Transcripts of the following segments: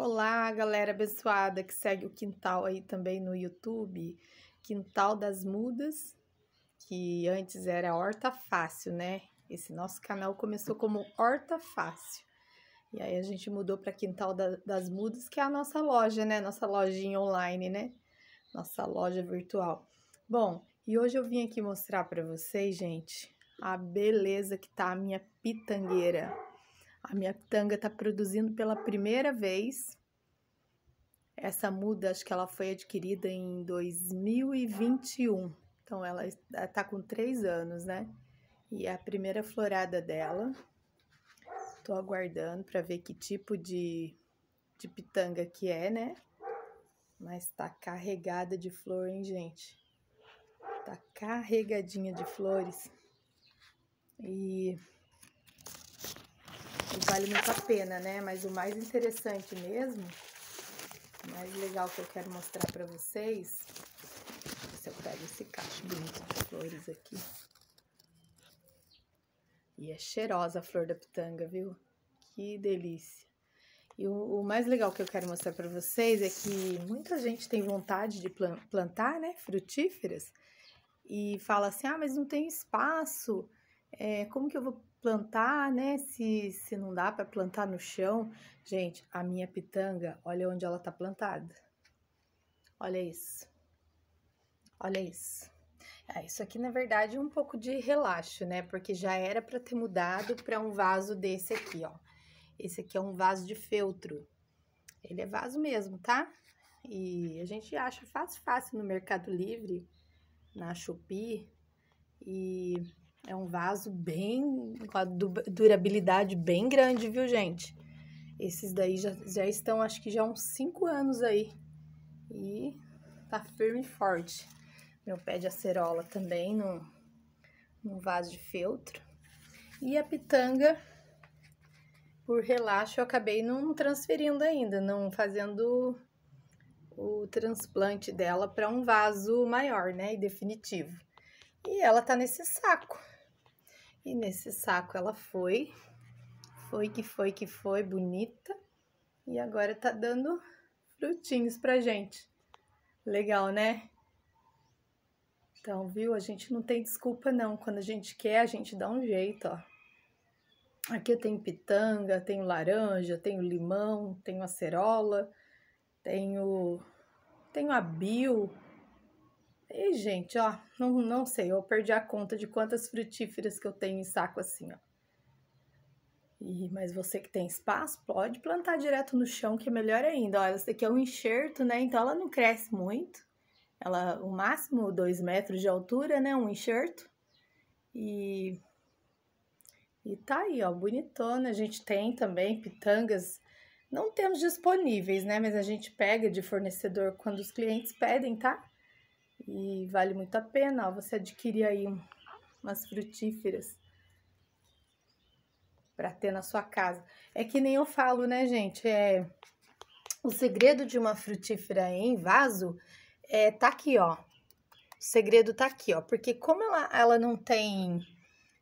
Olá, galera abençoada que segue o Quintal aí também no YouTube, Quintal das Mudas, que antes era Horta Fácil, né? Esse nosso canal começou como Horta Fácil. E aí a gente mudou para Quintal da, das Mudas, que é a nossa loja, né? Nossa lojinha online, né? Nossa loja virtual. Bom, e hoje eu vim aqui mostrar para vocês, gente, a beleza que tá a minha pitangueira. A minha tanga está produzindo pela primeira vez. Essa muda, acho que ela foi adquirida em 2021. Então, ela está eh, com três anos, né? E é a primeira florada dela. Estou aguardando para ver que tipo de, de pitanga que é, né? Mas está carregada de flor, hein, gente? Está carregadinha de flores. E vale muito a pena, né? Mas o mais interessante mesmo, o mais legal que eu quero mostrar pra vocês, se eu pego esse cacho bonito de flores aqui. E é cheirosa a flor da pitanga, viu? Que delícia. E o, o mais legal que eu quero mostrar para vocês é que muita gente tem vontade de plantar, né, frutíferas, e fala assim, ah, mas não tem espaço, é, como que eu vou plantar, né? Se, se não dá para plantar no chão. Gente, a minha pitanga, olha onde ela tá plantada. Olha isso. Olha isso. É, isso aqui, na verdade, é um pouco de relaxo, né? Porque já era para ter mudado para um vaso desse aqui, ó. Esse aqui é um vaso de feltro. Ele é vaso mesmo, tá? E a gente acha fácil, fácil no Mercado Livre, na Shopee. E é um vaso bem. com a durabilidade bem grande, viu, gente? Esses daí já, já estão, acho que já uns 5 anos aí. E tá firme e forte. Meu pé de acerola também num, no vaso de feltro. E a pitanga, por relaxo, eu acabei não transferindo ainda, não fazendo o transplante dela para um vaso maior, né, e definitivo. E ela tá nesse saco. E nesse saco ela foi, foi que foi que foi, bonita. E agora tá dando frutinhos pra gente. Legal, né? Então, viu? A gente não tem desculpa, não. Quando a gente quer, a gente dá um jeito, ó. Aqui eu tenho pitanga, tenho laranja, tenho limão, tenho acerola, tenho, tenho abil, e, gente, ó, não, não sei, eu perdi a conta de quantas frutíferas que eu tenho em saco assim, ó. E, mas você que tem espaço, pode plantar direto no chão, que é melhor ainda. Olha, essa aqui é um enxerto, né? Então ela não cresce muito. Ela, o máximo, 2 metros de altura, né? Um enxerto. E, e tá aí, ó, bonitona. A gente tem também pitangas. Não temos disponíveis, né? Mas a gente pega de fornecedor quando os clientes pedem, tá? E vale muito a pena ó, você adquirir aí umas frutíferas para ter na sua casa. É que nem eu falo, né, gente? É o segredo de uma frutífera em vaso é tá aqui, ó. O segredo tá aqui, ó, porque como ela, ela não tem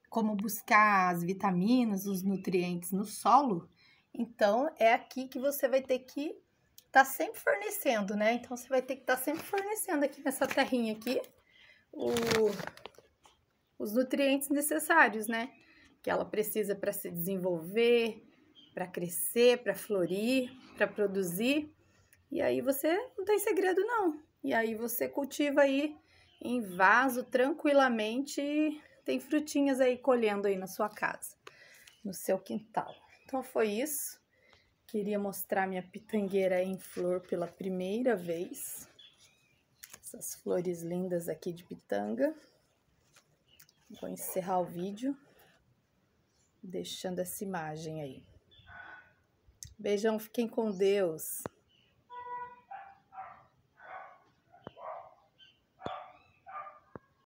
como buscar as vitaminas, os nutrientes no solo, então é aqui que você vai ter que tá sempre fornecendo, né? Então, você vai ter que estar tá sempre fornecendo aqui nessa terrinha aqui o, os nutrientes necessários, né? Que ela precisa para se desenvolver, para crescer, para florir, para produzir. E aí você não tem segredo não. E aí você cultiva aí em vaso tranquilamente e tem frutinhas aí colhendo aí na sua casa, no seu quintal. Então foi isso. Queria mostrar minha pitangueira em flor pela primeira vez. Essas flores lindas aqui de pitanga. Vou encerrar o vídeo deixando essa imagem aí. Beijão, fiquem com Deus.